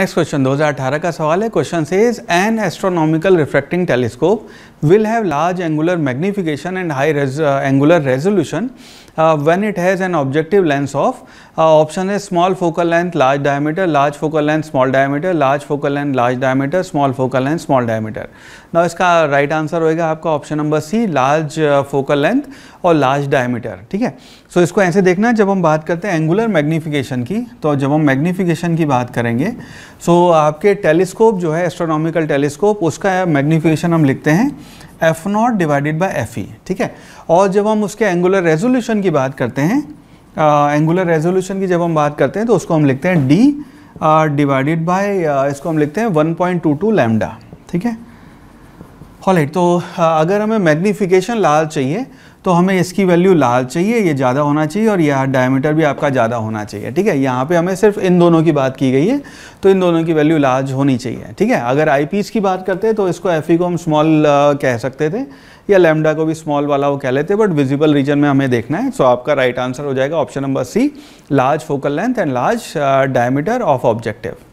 next question 2018 का सवाल है question says an astronomical refracting telescope will have large angular magnification and high angular resolution when it has an objective lens of option है small focal length large diameter large focal length small diameter large focal length large diameter small focal length small diameter ना इसका right answer होएगा आपका option number C large focal length और large diameter ठीक है सो इसको ऐसे देखना जब हम बात करते हैं एंगुलर मैग्निफिकेशन की तो जब हम मैग्निफिकेशन की बात करेंगे सो so, आपके टेलीस्कोप जो है एस्ट्रोनॉमिकल टेलीस्कोप उसका मैग्नीफिकेशन हम लिखते हैं F naught divided by F E ठीक है और जब हम उसके एंगुलर रेजोल्यूशन की बात करते हैं एंगुलर uh, रेजोल्यूशन की जब हम बात करते हैं तो उसको हम लिखते हैं डी डिवाइडेड बाय इसको हम लिखते हैं 1.22 पॉइंट टू ठीक है हॉलेट तो uh, अगर हमें मैग्नीफिकेशन लाल चाहिए तो हमें इसकी वैल्यू लाल चाहिए ये ज़्यादा होना चाहिए और यह डायमीटर भी आपका ज़्यादा होना चाहिए ठीक है यहाँ पे हमें सिर्फ इन दोनों की बात की गई है तो इन दोनों की वैल्यू लार्ज होनी चाहिए ठीक है अगर आई की बात करते हैं तो इसको एफ को हम स्मॉल कह सकते थे या लेमडा को भी स्मॉल वाला वो कह लेते हैं बट विजिबल रीजन में हमें देखना है सो आपका राइट आंसर हो जाएगा option number C large focal length and large diameter of objective